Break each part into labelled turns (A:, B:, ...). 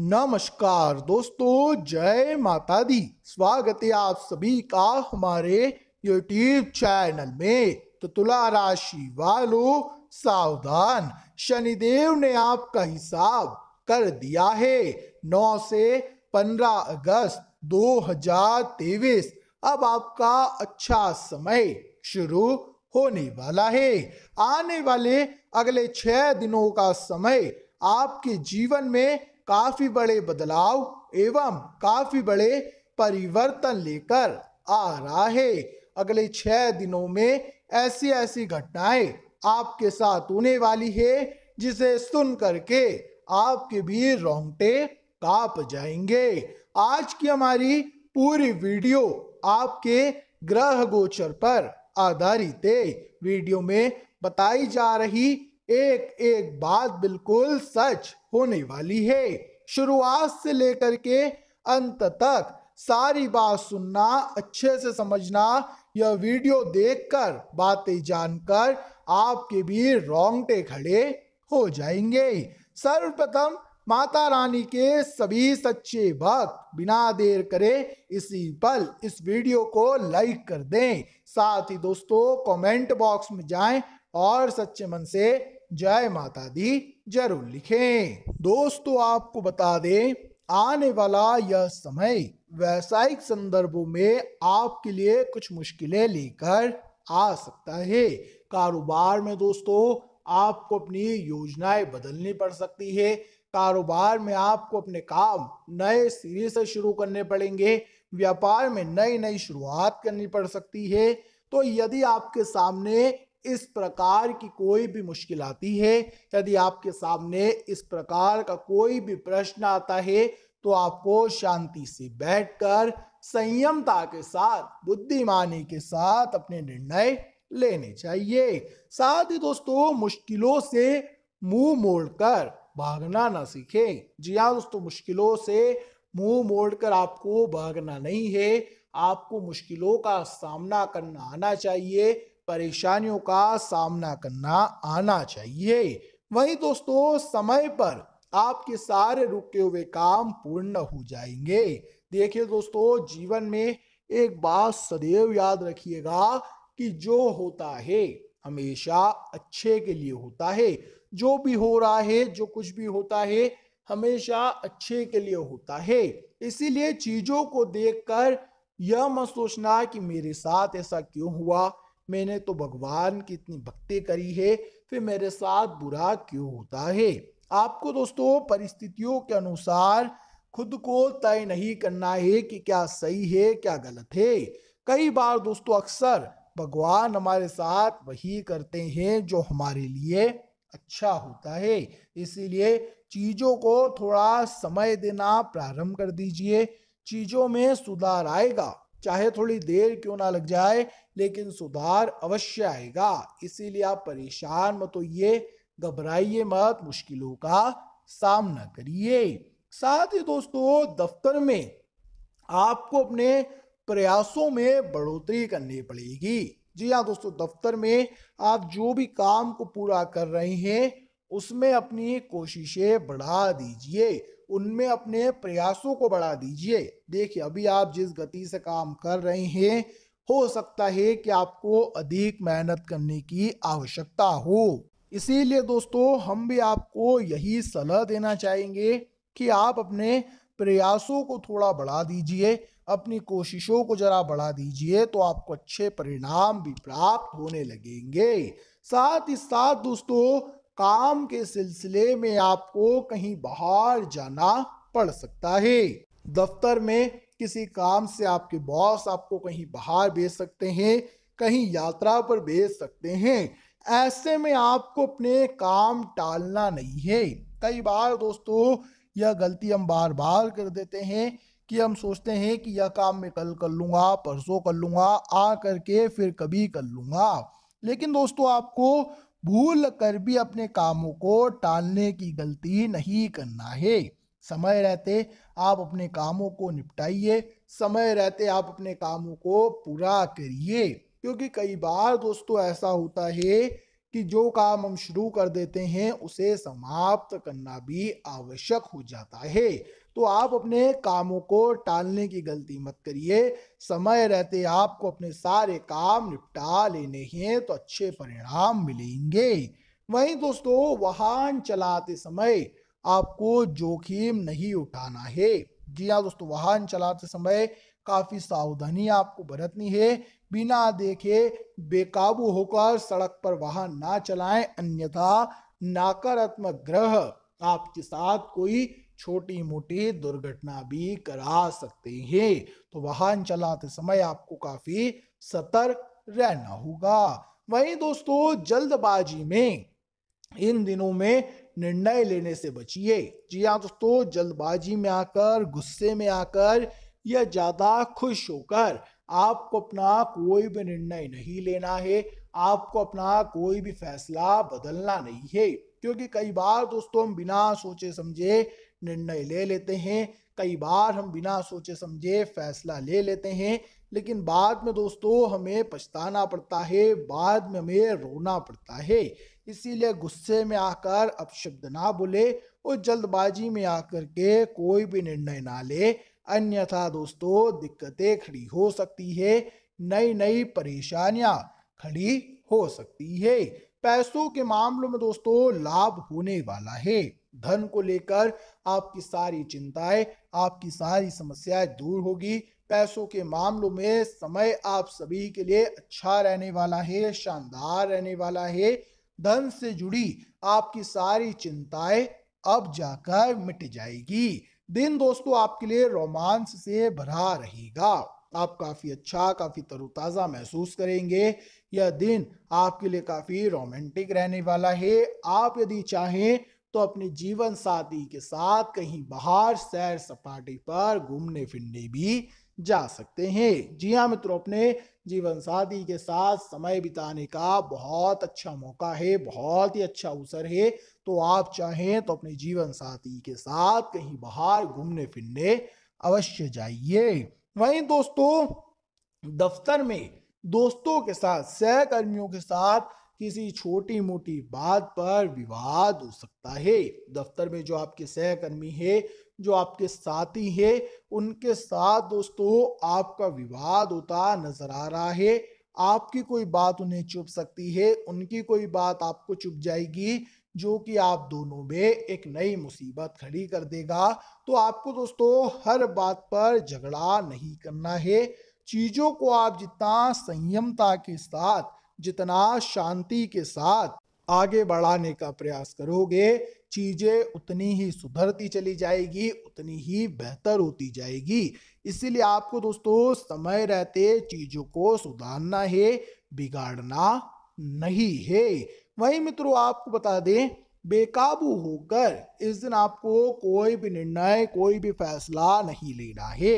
A: नमस्कार दोस्तों जय माता दी स्वागत है आप सभी का हमारे यूट्यूब चैनल में तो तुला राशि वालों सावधान शनिदेव ने आपका हिसाब कर दिया है 9 से 15 अगस्त 2023 अब आपका अच्छा समय शुरू होने वाला है आने वाले अगले छह दिनों का समय आपके जीवन में काफी बड़े बदलाव एवं काफी बड़े परिवर्तन लेकर आ रहा है अगले छह दिनों में ऐसी ऐसी घटनाएं आपके साथ होने वाली है जिसे सुन करके आपके भी रोंगटे काप जाएंगे आज की हमारी पूरी वीडियो आपके ग्रह गोचर पर आधारित है वीडियो में बताई जा रही एक एक बात बिल्कुल सच होने वाली है शुरुआत से लेकर के अंत तक सारी बात सुनना अच्छे से समझना यह वीडियो देखकर बातें जानकर आपके भी रोंगटे खड़े हो जाएंगे सर्वप्रथम माता रानी के सभी सच्चे भक्त बिना देर करे इसी पल इस वीडियो को लाइक कर दें साथ ही दोस्तों कमेंट बॉक्स में जाएं और सच्चे मन से जय माता दी जरूर लिखें दोस्तों आपको बता दें आने वाला यह समय व्यावसायिक संदर्भों में आपके लिए कुछ मुश्किलें लेकर आ सकता है कारोबार में दोस्तों आपको अपनी योजनाएं बदलनी पड़ सकती है कारोबार में आपको अपने काम नए सिरे से शुरू करने पड़ेंगे व्यापार में नई नई शुरुआत करनी पड़ सकती है तो यदि आपके सामने इस प्रकार की कोई भी मुश्किल आती है यदि आपके सामने इस प्रकार का कोई भी प्रश्न आता है तो आपको शांति से बैठकर संयमता के साथ बुद्धिमानी के साथ अपने निर्णय लेने चाहिए साथ ही दोस्तों मुश्किलों से मुंह मोड़कर भागना ना सीखें जी हाँ दोस्तों मुश्किलों से मुंह मोड़कर आपको भागना नहीं है आपको मुश्किलों का सामना करना आना चाहिए परेशानियों का सामना करना आना चाहिए वहीं दोस्तों समय पर आपके सारे रुके हुए काम पूर्ण हो जाएंगे देखिए दोस्तों जीवन में एक बात सदैव याद रखिएगा कि जो होता है हमेशा अच्छे के लिए होता है जो भी हो रहा है जो कुछ भी होता है हमेशा अच्छे के लिए होता है इसीलिए चीजों को देखकर यह मत सोचना कि मेरे साथ ऐसा क्यों हुआ मैंने तो भगवान की इतनी भक्ति करी है फिर मेरे साथ बुरा क्यों होता है आपको दोस्तों परिस्थितियों के अनुसार खुद को तय नहीं करना है कि क्या सही है क्या गलत है कई बार दोस्तों अक्सर भगवान हमारे साथ वही करते हैं जो हमारे लिए अच्छा होता है इसीलिए चीज़ों को थोड़ा समय देना प्रारंभ कर दीजिए चीज़ों में सुधार आएगा चाहे थोड़ी देर क्यों ना लग जाए लेकिन सुधार अवश्य आएगा इसीलिए आप परेशान मत होइए घबराइए मत मुश्किलों का सामना करिए साथ ही दोस्तों दफ्तर में आपको अपने प्रयासों में बढ़ोतरी करनी पड़ेगी जी हाँ दोस्तों दफ्तर में आप जो भी काम को पूरा कर रहे हैं उसमें अपनी कोशिशें बढ़ा दीजिए उनमें अपने प्रयासों को बढ़ा दीजिए देखिए अभी आप जिस गति से काम कर रहे हैं हो सकता है कि आपको अधिक मेहनत करने की आवश्यकता हो इसीलिए दोस्तों हम भी आपको यही सलाह देना चाहेंगे कि आप अपने प्रयासों को थोड़ा बढ़ा दीजिए अपनी कोशिशों को जरा बढ़ा दीजिए तो आपको अच्छे परिणाम भी प्राप्त होने लगेंगे साथ ही साथ दोस्तों काम के सिलसिले में आपको कहीं बाहर जाना पड़ सकता है दफ्तर में किसी काम से आपके बॉस आपको कहीं बाहर भेज सकते हैं कहीं यात्रा पर भेज सकते हैं ऐसे में आपको अपने काम टालना नहीं है कई बार दोस्तों यह गलती हम बार बार कर देते हैं कि हम सोचते हैं कि यह काम मैं कल कर लूँगा परसों कर लूँगा आ करके फिर कभी कर लूँगा लेकिन दोस्तों आपको भूल कर भी अपने कामों को टालने की गलती नहीं करना है समय रहते आप अपने कामों को निपटाइए समय रहते आप अपने कामों को पूरा करिए क्योंकि कई बार दोस्तों ऐसा होता है कि जो काम हम शुरू कर देते हैं उसे समाप्त करना भी आवश्यक हो जाता है तो आप अपने कामों को टालने की गलती मत करिए समय रहते आपको अपने सारे काम निपटा लेने हैं तो अच्छे परिणाम मिलेंगे वहीं दोस्तों वाहन चलाते समय आपको जोखिम नहीं उठाना है जी हाँ दोस्तों वाहन चलाते समय काफ़ी सावधानी आपको बरतनी है बिना देखे बेकाबू होकर सड़क पर वाहन ना चलाएं अन्यथा नकारात्मक ग्रह आपके साथ कोई छोटी मोटी दुर्घटना भी करा सकते हैं तो वाहन चलाते समय आपको काफ़ी सतर्क रहना होगा वहीं दोस्तों जल्दबाजी में इन दिनों में निर्णय लेने से बचिए जी हाँ दोस्तों जल्दबाजी में आकर गुस्से में आकर या ज़्यादा खुश होकर आपको अपना कोई भी निर्णय नहीं लेना है आपको अपना कोई भी फैसला बदलना नहीं है क्योंकि कई बार दोस्तों हम बिना सोचे समझे निर्णय ले लेते हैं कई बार हम बिना सोचे समझे फैसला ले लेते हैं लेकिन बाद में दोस्तों हमें पछताना पड़ता है बाद में हमें रोना पड़ता है इसीलिए गुस्से में आकर अपशब्द ना बोले और जल्दबाजी में आकर के कोई भी निर्णय ना ले अन्यथा दोस्तों दिक्कतें खड़ी हो सकती है नई नई परेशानियां खड़ी हो सकती है पैसों के मामलों में दोस्तों लाभ होने वाला है धन को लेकर आपकी सारी चिंताएं आपकी सारी समस्याएं दूर होगी पैसों के मामलों में समय आप सभी के लिए अच्छा रहने वाला है शानदार रहने वाला है धन से जुड़ी आपकी सारी चिंताएं अब जाकर मिट जाएगी दिन दोस्तों आपके लिए रोमांस से भरा रहेगा आप काफ़ी अच्छा काफ़ी तरोताज़ा महसूस करेंगे यह दिन आपके लिए काफ़ी रोमांटिक रहने वाला है आप यदि चाहें तो अपने जीवन साथी के साथ कहीं बाहर सैर सपाटी पर घूमने फिरने भी जा सकते हैं जी हाँ मित्रों अपने जीवन साथी के साथ समय बिताने का बहुत अच्छा मौका है बहुत ही अच्छा अवसर है तो आप चाहें तो अपने जीवन साथी के साथ कहीं बाहर घूमने फिरने अवश्य जाइए वहीं दोस्तों दफ्तर में दोस्तों के साथ सहकर्मियों के साथ किसी छोटी मोटी बात पर विवाद हो सकता है दफ्तर में जो आपके सहकर्मी है जो आपके साथी है उनके साथ दोस्तों आपका विवाद होता नजर आ रहा है आपकी कोई बात उन्हें चुप सकती है उनकी कोई बात आपको चुप जाएगी जो कि आप दोनों में एक नई मुसीबत खड़ी कर देगा तो आपको दोस्तों हर बात पर झगड़ा नहीं करना है चीज़ों को आप जितना संयमता के साथ जितना शांति के साथ आगे बढ़ाने का प्रयास करोगे चीजें उतनी ही सुधरती चली जाएगी उतनी ही बेहतर होती जाएगी इसीलिए आपको दोस्तों समय रहते चीजों को सुधारना है बिगाड़ना नहीं है वही मित्रों आपको बता दें बेकाबू होकर इस दिन आपको कोई भी निर्णय कोई भी फैसला नहीं लेना है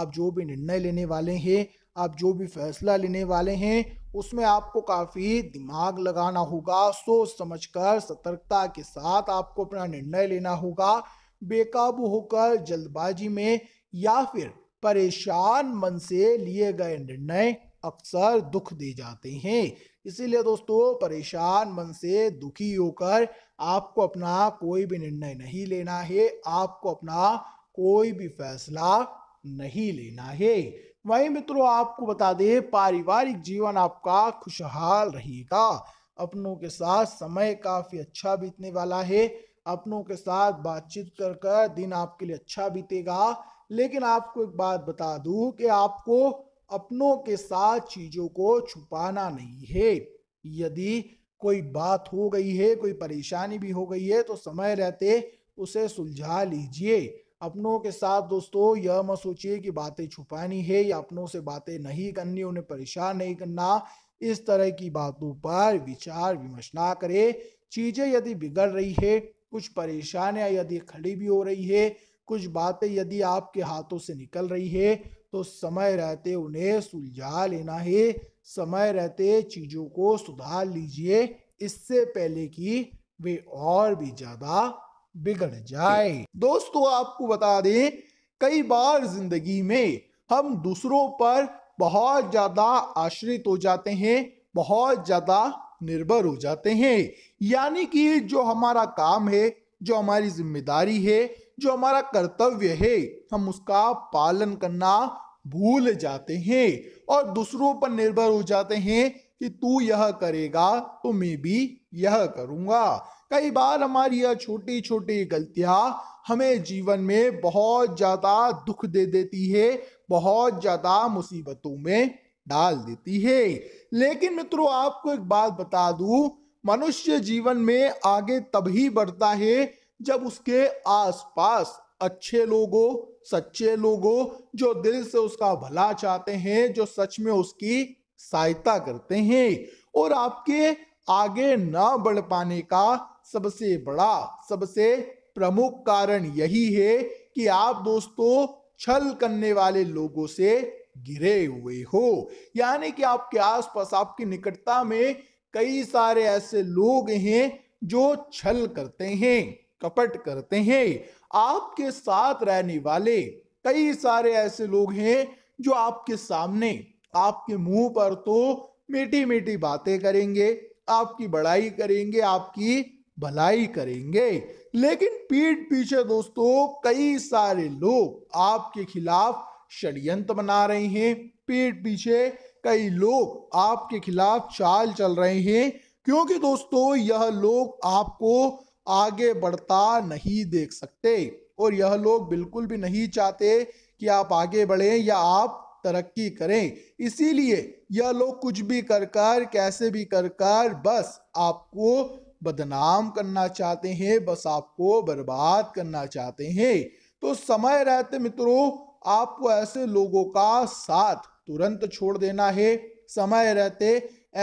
A: आप जो भी निर्णय लेने वाले हैं आप जो भी फैसला लेने वाले हैं उसमें आपको काफ़ी दिमाग लगाना होगा सोच समझकर सतर्कता के साथ आपको अपना निर्णय लेना होगा बेकाबू होकर जल्दबाजी में या फिर परेशान मन से लिए गए निर्णय अक्सर दुख दे जाते हैं इसीलिए दोस्तों परेशान मन से दुखी होकर आपको अपना कोई भी निर्णय नहीं लेना है आपको अपना कोई भी फैसला नहीं लेना है वही मित्रों आपको बता दें पारिवारिक जीवन आपका खुशहाल रहेगा अपनों के साथ समय काफ़ी अच्छा बीतने वाला है अपनों के साथ बातचीत कर कर दिन आपके लिए अच्छा बीतेगा लेकिन आपको एक बात बता दूं कि आपको अपनों के साथ चीज़ों को छुपाना नहीं है यदि कोई बात हो गई है कोई परेशानी भी हो गई है तो समय रहते उसे सुलझा लीजिए अपनों के साथ दोस्तों यह मत सोचिए कि बातें छुपानी है या अपनों से बातें नहीं करनी उन्हें परेशान नहीं करना इस तरह की बातों पर विचार विमर्श ना करे चीजें यदि बिगड़ रही है कुछ परेशानियां यदि खड़ी भी हो रही है कुछ बातें यदि आपके हाथों से निकल रही है तो समय रहते उन्हें सुलझा लेना है समय रहते चीजों को सुधार लीजिए इससे पहले कि वे और भी ज्यादा बिगड़ जाए दोस्तों आपको बता दें कई बार जिंदगी में हम दूसरों पर बहुत ज्यादा आश्रित हो जाते हैं बहुत ज्यादा निर्भर हो जाते हैं यानी कि जो हमारा काम है जो हमारी जिम्मेदारी है जो हमारा कर्तव्य है हम उसका पालन करना भूल जाते हैं और दूसरों पर निर्भर हो जाते हैं कि तू यह करेगा तो मैं भी यह करूंगा कई बार हमारी यह छोटी छोटी गलतियां हमें जीवन में बहुत ज़्यादा दुख दे देती है बहुत ज़्यादा मुसीबतों में डाल देती है लेकिन मित्रों आपको एक बात बता दू मनुष्य जीवन में आगे तभी बढ़ता है जब उसके आसपास अच्छे लोगों सच्चे लोगों जो दिल से उसका भला चाहते हैं जो सच में उसकी सहायता करते हैं और आपके आगे ना बढ़ पाने का सबसे बड़ा सबसे प्रमुख कारण यही है कि आप दोस्तों छल करने वाले लोगों से गिरे हुए हो यानी कि आपके आसपास आपकी निकटता में कई सारे ऐसे लोग हैं जो छल करते हैं कपट करते हैं आपके साथ रहने वाले कई सारे ऐसे लोग हैं जो आपके सामने आपके मुंह पर तो मीठी मीठी बातें करेंगे आपकी बड़ाई करेंगे आपकी भलाई करेंगे लेकिन पीठ पीछे दोस्तों कई सारे लोग आपके खिलाफ षड्यंत्र बना रहे हैं पीठ पीछे कई लोग आपके खिलाफ चाल चल रहे हैं क्योंकि दोस्तों यह लोग आपको आगे बढ़ता नहीं देख सकते और यह लोग बिल्कुल भी नहीं चाहते कि आप आगे बढ़ें या आप तरक्की करें इसीलिए यह लोग कुछ भी कर कर कैसे भी कर कर बस आपको बदनाम करना चाहते हैं बस आपको बर्बाद करना चाहते हैं तो समय रहते मित्रों आपको ऐसे लोगों का साथ तुरंत छोड़ देना है समय रहते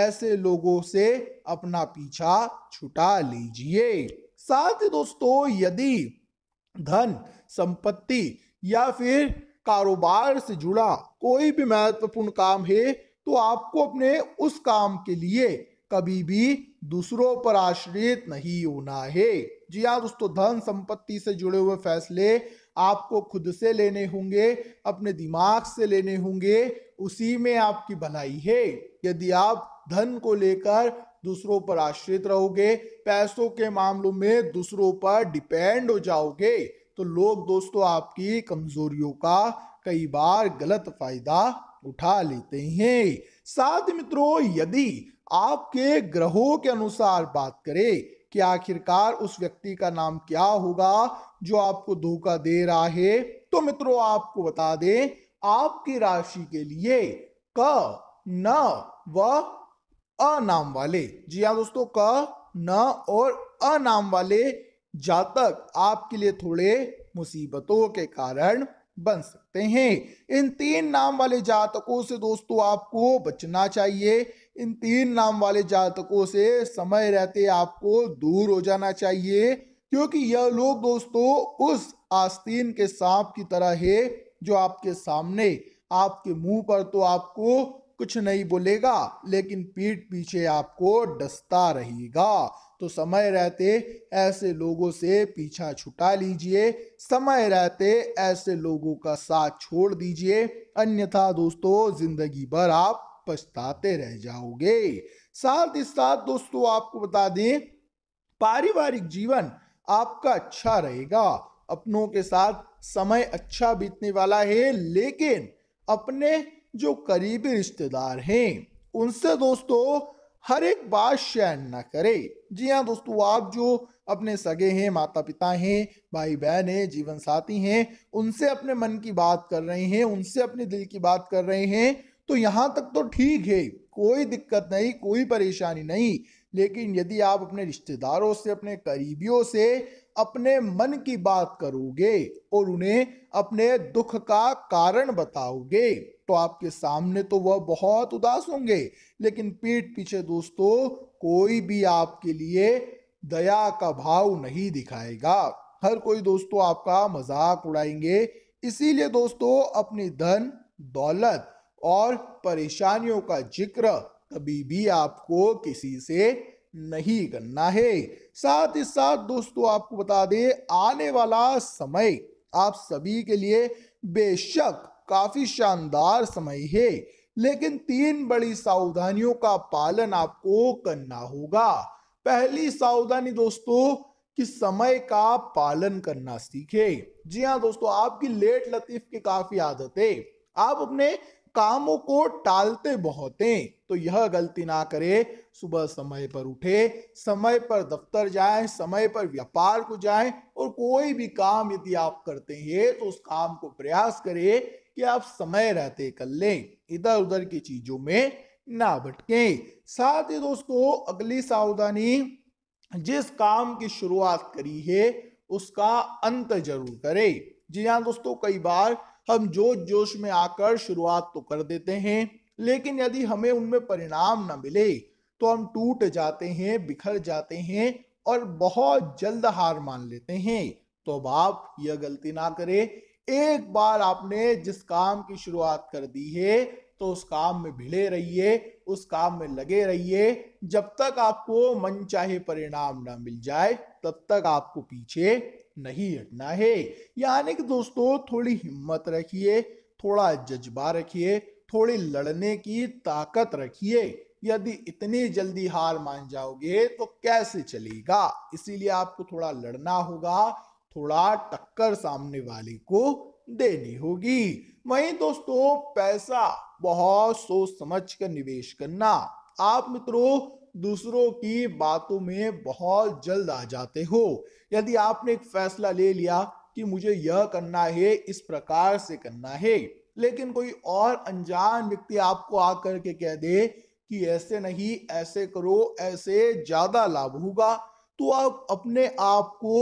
A: ऐसे लोगों से अपना पीछा छुटा लीजिए साथ ही दोस्तों यदि धन संपत्ति या फिर कारोबार से जुड़ा कोई भी महत्वपूर्ण काम है तो आपको अपने उस काम के लिए कभी भी दूसरों पर आश्रित नहीं होना है जी हाँ दोस्तों धन संपत्ति से जुड़े हुए फैसले आपको खुद से लेने होंगे अपने दिमाग से लेने होंगे उसी में आपकी भलाई है यदि आप धन को लेकर दूसरों पर आश्रित रहोगे पैसों के मामलों में दूसरों पर डिपेंड हो जाओगे तो लोग दोस्तों आपकी कमजोरियों का कई बार गलत फायदा उठा लेते हैं साथ मित्रों यदि आपके ग्रहों के अनुसार बात करे कि आखिरकार उस व्यक्ति का नाम क्या होगा जो आपको धोखा दे रहा है तो मित्रों आपको बता दें आपकी राशि के लिए क न व अ नाम वाले जी हाँ दोस्तों क न और अ नाम वाले जातक आपके लिए थोड़े मुसीबतों के कारण बन सकते हैं इन तीन नाम वाले जातकों से दोस्तों आपको बचना चाहिए इन तीन नाम वाले जातकों से समय रहते आपको दूर हो जाना चाहिए क्योंकि यह लोग दोस्तों उस आस्तीन के सांप की तरह है जो आपके सामने आपके मुंह पर तो आपको कुछ नहीं बोलेगा लेकिन पीठ पीछे आपको डसता रहेगा तो समय रहते ऐसे लोगों से पीछा छुटा लीजिए समय रहते ऐसे लोगों का साथ छोड़ दीजिए अन्यथा दोस्तों जिंदगी भर आप पछताते रह जाओगे साथ ही साथ दोस्तों आपको बता दें पारिवारिक जीवन आपका अच्छा रहेगा अपनों के साथ समय अच्छा बीतने वाला है लेकिन अपने जो करीबी रिश्तेदार हैं उनसे दोस्तों हर एक बात शेयर ना करें जी हाँ दोस्तों आप जो अपने सगे हैं माता पिता हैं भाई बहन हैं जीवन साथी हैं उनसे अपने मन की बात कर रहे हैं उनसे अपने दिल की बात कर रहे हैं तो यहाँ तक तो ठीक है कोई दिक्कत नहीं कोई परेशानी नहीं लेकिन यदि आप अपने रिश्तेदारों से अपने करीबियों से अपने मन की बात करोगे और उन्हें अपने दुख का कारण बताओगे तो आपके सामने तो वह बहुत उदास होंगे लेकिन पीठ पीछे दोस्तों कोई भी आपके लिए दया का भाव नहीं दिखाएगा हर कोई दोस्तों आपका मजाक उड़ाएंगे इसीलिए दोस्तों अपनी धन दौलत और परेशानियों का जिक्र कभी भी आपको किसी से नहीं करना है साथ ही साथ दोस्तों आपको बता दें आने वाला समय आप सभी के लिए बेशक काफी शानदार समय है लेकिन तीन बड़ी सावधानियों का पालन आपको करना होगा पहली सावधानी दोस्तों कि समय का पालन करना सीखे जी हाँ दोस्तों आपकी लेट लतीफ की काफी आदत है आप अपने कामों को टालते बहुत हैं तो यह गलती ना करे सुबह समय पर उठे समय पर दफ्तर जाए समय पर व्यापार को जाए और कोई भी काम यदि आप करते हैं तो उस काम को प्रयास करे कि आप समय रहते कर लें इधर उधर की चीजों में ना भटके साथ ही दोस्तों अगली सावधानी जिस काम की शुरुआत करी है उसका अंत जरूर करें जी हाँ दोस्तों कई बार हम जोश जोश में आकर शुरुआत तो कर देते हैं लेकिन यदि हमें उनमें परिणाम न मिले तो हम टूट जाते हैं बिखर जाते हैं और बहुत जल्द हार मान लेते हैं तो अब आप यह गलती ना करें एक बार आपने जिस काम की शुरुआत कर दी है तो उस काम में भिड़े रहिए उस काम में लगे रहिए जब तक आपको मन चाहे परिणाम ना मिल जाए तब तक आपको पीछे नहीं हटना है यानी कि दोस्तों थोड़ी हिम्मत रखिए थोड़ा जज्बा रखिए थोड़ी लड़ने की ताकत रखिए यदि इतनी जल्दी हार मान जाओगे तो कैसे चलेगा इसीलिए आपको थोड़ा लड़ना होगा थोड़ा टक्कर सामने वाले को देनी होगी वहीं दोस्तों पैसा बहुत सोच समझ कर निवेश करना आप मित्रों दूसरों की बातों में बहुत जल्द आ जाते हो यदि आपने एक फैसला ले लिया कि मुझे यह करना है इस प्रकार से करना है लेकिन कोई और अनजान व्यक्ति आपको आकर के कह दे कि ऐसे नहीं ऐसे करो ऐसे ज्यादा लाभ होगा तो आप अपने आप को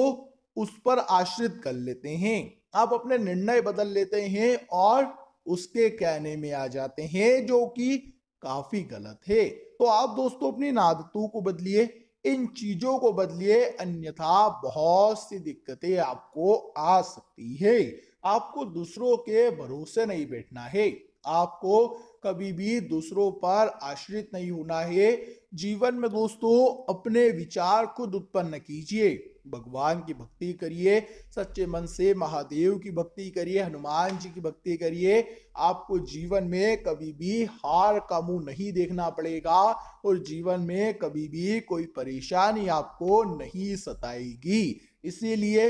A: उस पर आश्रित कर लेते हैं आप अपने निर्णय बदल लेते हैं और उसके कहने में आ जाते हैं जो कि काफी गलत है तो आप दोस्तों अपनी आदतों को बदलिए इन चीजों को बदलिए अन्यथा बहुत सी दिक्कतें आपको आ सकती है आपको दूसरों के भरोसे नहीं बैठना है आपको कभी भी दूसरों पर आश्रित नहीं होना है जीवन में दोस्तों अपने विचार खुद उत्पन्न कीजिए भगवान की भक्ति करिए सच्चे मन से महादेव की भक्ति करिए हनुमान जी की भक्ति करिए आपको जीवन में कभी भी हार का मुंह नहीं देखना पड़ेगा और जीवन में कभी भी कोई परेशानी आपको नहीं सताएगी इसीलिए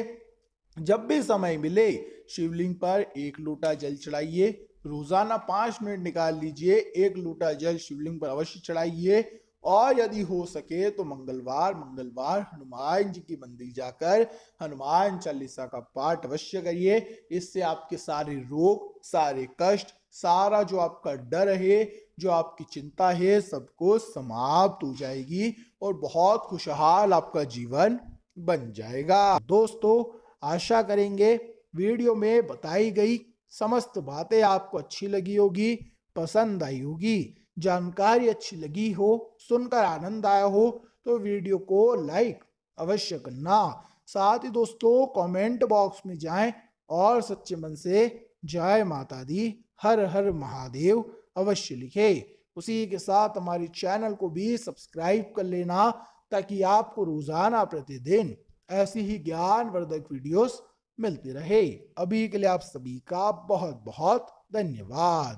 A: जब भी समय मिले शिवलिंग पर एक लोटा जल चढ़ाइए रोजाना पांच मिनट निकाल लीजिए एक लोटा जल शिवलिंग पर अवश्य चढ़ाइए और यदि हो सके तो मंगलवार मंगलवार हनुमान जी की मंदिर जाकर हनुमान चालीसा का पाठ अवश्य करिए इससे आपके सारे रोग सारे कष्ट सारा जो आपका डर है जो आपकी चिंता है सबको समाप्त हो जाएगी और बहुत खुशहाल आपका जीवन बन जाएगा दोस्तों आशा करेंगे वीडियो में बताई गई समस्त बातें आपको अच्छी लगी होगी पसंद आई होगी जानकारी अच्छी लगी हो सुनकर आनंद आया हो तो वीडियो को लाइक अवश्य करना साथ ही दोस्तों कमेंट बॉक्स में जाएं और सच्चे मन से जय माता दी हर हर महादेव अवश्य लिखे उसी के साथ हमारे चैनल को भी सब्सक्राइब कर लेना ताकि आपको रोजाना प्रतिदिन ऐसी ही ज्ञानवर्धक वीडियोस मिलती रहे अभी के लिए आप सभी का बहुत बहुत धन्यवाद